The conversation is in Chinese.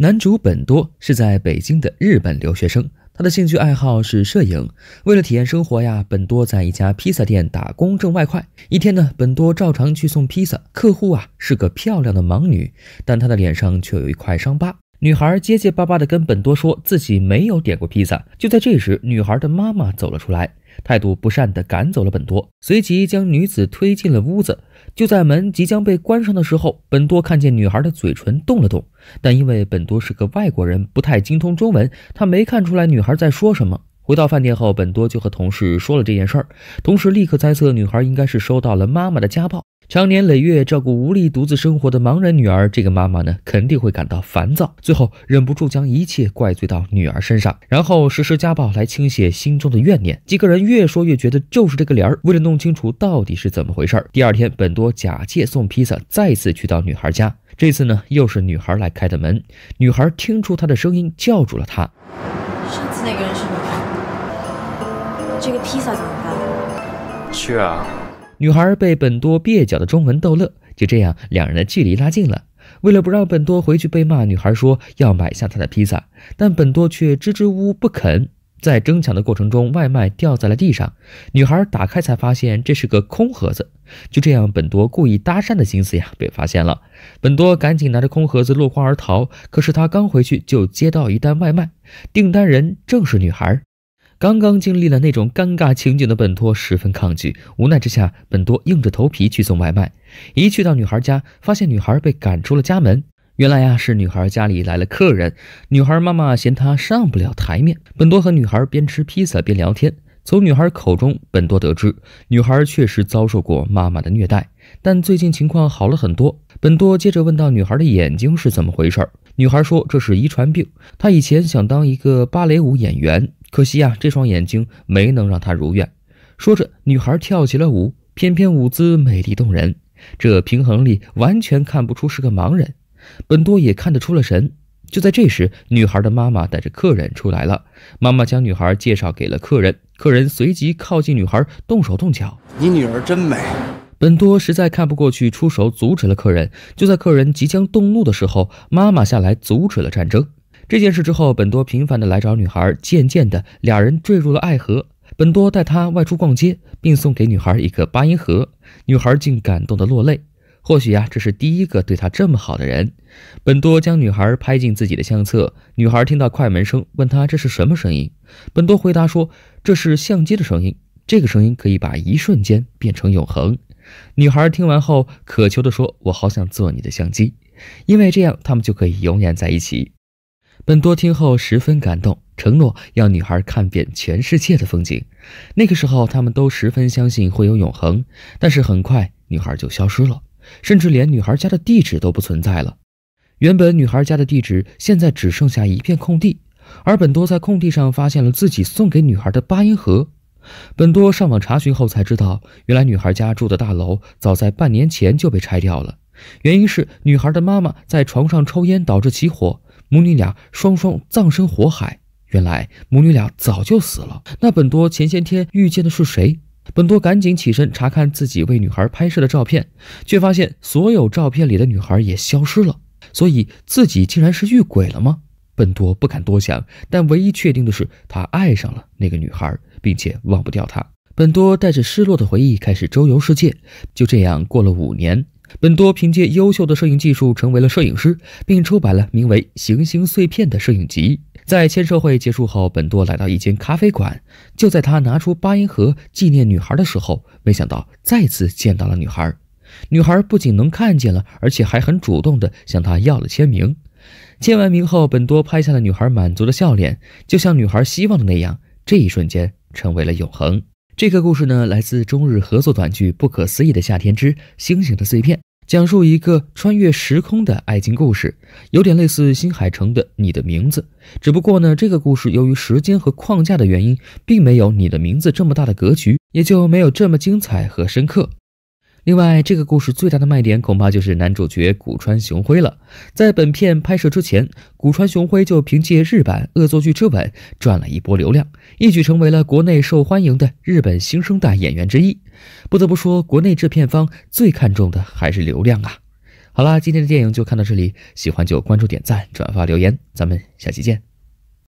男主本多是在北京的日本留学生，他的兴趣爱好是摄影。为了体验生活呀，本多在一家披萨店打工挣外快。一天呢，本多照常去送披萨，客户啊是个漂亮的盲女，但她的脸上却有一块伤疤。女孩结结巴巴地跟本多说自己没有点过披萨。就在这时，女孩的妈妈走了出来。态度不善地赶走了本多，随即将女子推进了屋子。就在门即将被关上的时候，本多看见女孩的嘴唇动了动，但因为本多是个外国人，不太精通中文，他没看出来女孩在说什么。回到饭店后，本多就和同事说了这件事儿，同事立刻猜测女孩应该是收到了妈妈的家暴。常年累月照顾无力独自生活的盲人女儿，这个妈妈呢肯定会感到烦躁，最后忍不住将一切怪罪到女儿身上，然后实施家暴来倾泻心中的怨念。几个人越说越觉得就是这个理儿。为了弄清楚到底是怎么回事儿，第二天本多假借送披萨再次去到女孩家，这次呢又是女孩来开的门，女孩听出他的声音叫住了他。上次那个人是你吗？这个披萨怎么办？去啊。女孩被本多蹩脚的中文逗乐，就这样两人的距离拉近了。为了不让本多回去被骂，女孩说要买下他的披萨，但本多却支支吾吾不肯。在争抢的过程中，外卖掉在了地上，女孩打开才发现这是个空盒子。就这样，本多故意搭讪的心思呀被发现了，本多赶紧拿着空盒子落荒而逃。可是他刚回去就接到一单外卖，订单人正是女孩。刚刚经历了那种尴尬情景的本托十分抗拒，无奈之下，本多硬着头皮去送外卖。一去到女孩家，发现女孩被赶出了家门。原来呀，是女孩家里来了客人，女孩妈妈嫌她上不了台面。本多和女孩边吃披萨边聊天。从女孩口中，本多得知女孩确实遭受过妈妈的虐待，但最近情况好了很多。本多接着问到：“女孩的眼睛是怎么回事？”女孩说：“这是遗传病。她以前想当一个芭蕾舞演员，可惜啊，这双眼睛没能让她如愿。”说着，女孩跳起了舞，翩翩舞姿美丽动人，这平衡力完全看不出是个盲人。本多也看得出了神。就在这时，女孩的妈妈带着客人出来了，妈妈将女孩介绍给了客人。客人随即靠近女孩，动手动脚。你女儿真美。本多实在看不过去，出手阻止了客人。就在客人即将动怒的时候，妈妈下来阻止了战争。这件事之后，本多频繁的来找女孩，渐渐的，俩人坠入了爱河。本多带她外出逛街，并送给女孩一个八音盒，女孩竟感动的落泪。或许呀，这是第一个对他这么好的人。本多将女孩拍进自己的相册。女孩听到快门声，问他这是什么声音。本多回答说：“这是相机的声音，这个声音可以把一瞬间变成永恒。”女孩听完后渴求地说：“我好想做你的相机，因为这样他们就可以永远在一起。”本多听后十分感动，承诺要女孩看遍全世界的风景。那个时候，他们都十分相信会有永恒，但是很快女孩就消失了。甚至连女孩家的地址都不存在了。原本女孩家的地址现在只剩下一片空地，而本多在空地上发现了自己送给女孩的八音盒。本多上网查询后才知道，原来女孩家住的大楼早在半年前就被拆掉了，原因是女孩的妈妈在床上抽烟导致起火，母女俩双双葬身火海。原来母女俩早就死了。那本多前些天遇见的是谁？本多赶紧起身查看自己为女孩拍摄的照片，却发现所有照片里的女孩也消失了。所以自己竟然是遇鬼了吗？本多不敢多想，但唯一确定的是，他爱上了那个女孩，并且忘不掉她。本多带着失落的回忆开始周游世界。就这样过了五年，本多凭借优秀的摄影技术成为了摄影师，并出版了名为《行星碎片》的摄影集。在签售会结束后，本多来到一间咖啡馆。就在他拿出八音盒纪念女孩的时候，没想到再次见到了女孩。女孩不仅能看见了，而且还很主动地向他要了签名。签完名后，本多拍下了女孩满足的笑脸。就像女孩希望的那样，这一瞬间成为了永恒。这个故事呢，来自中日合作短剧《不可思议的夏天之星星的碎片》。讲述一个穿越时空的爱情故事，有点类似新海诚的《你的名字》，只不过呢，这个故事由于时间和框架的原因，并没有《你的名字》这么大的格局，也就没有这么精彩和深刻。另外，这个故事最大的卖点恐怕就是男主角古川雄辉了。在本片拍摄之前，古川雄辉就凭借日版《恶作剧之吻》赚了一波流量，一举成为了国内受欢迎的日本新生代演员之一。不得不说，国内制片方最看重的还是流量啊。好啦，今天的电影就看到这里，喜欢就关注、点赞、转发、留言，咱们下期见。